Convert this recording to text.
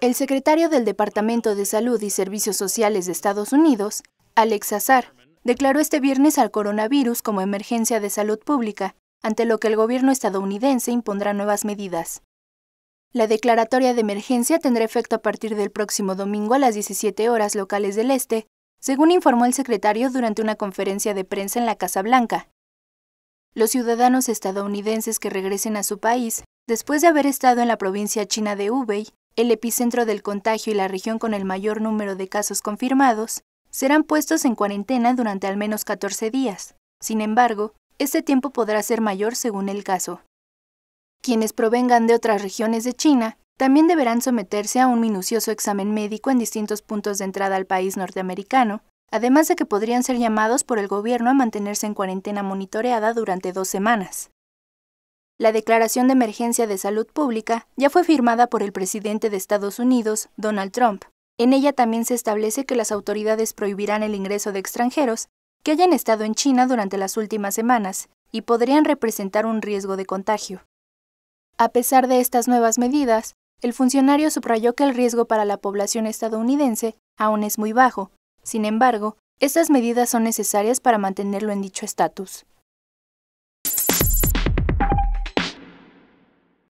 El secretario del Departamento de Salud y Servicios Sociales de Estados Unidos, Alex Azar, declaró este viernes al coronavirus como emergencia de salud pública, ante lo que el gobierno estadounidense impondrá nuevas medidas. La declaratoria de emergencia tendrá efecto a partir del próximo domingo a las 17 horas locales del este, según informó el secretario durante una conferencia de prensa en la Casa Blanca. Los ciudadanos estadounidenses que regresen a su país, después de haber estado en la provincia china de Hubei, el epicentro del contagio y la región con el mayor número de casos confirmados, serán puestos en cuarentena durante al menos 14 días. Sin embargo, este tiempo podrá ser mayor según el caso. Quienes provengan de otras regiones de China también deberán someterse a un minucioso examen médico en distintos puntos de entrada al país norteamericano, además de que podrían ser llamados por el gobierno a mantenerse en cuarentena monitoreada durante dos semanas. La declaración de emergencia de salud pública ya fue firmada por el presidente de Estados Unidos, Donald Trump. En ella también se establece que las autoridades prohibirán el ingreso de extranjeros que hayan estado en China durante las últimas semanas y podrían representar un riesgo de contagio. A pesar de estas nuevas medidas, el funcionario subrayó que el riesgo para la población estadounidense aún es muy bajo. Sin embargo, estas medidas son necesarias para mantenerlo en dicho estatus.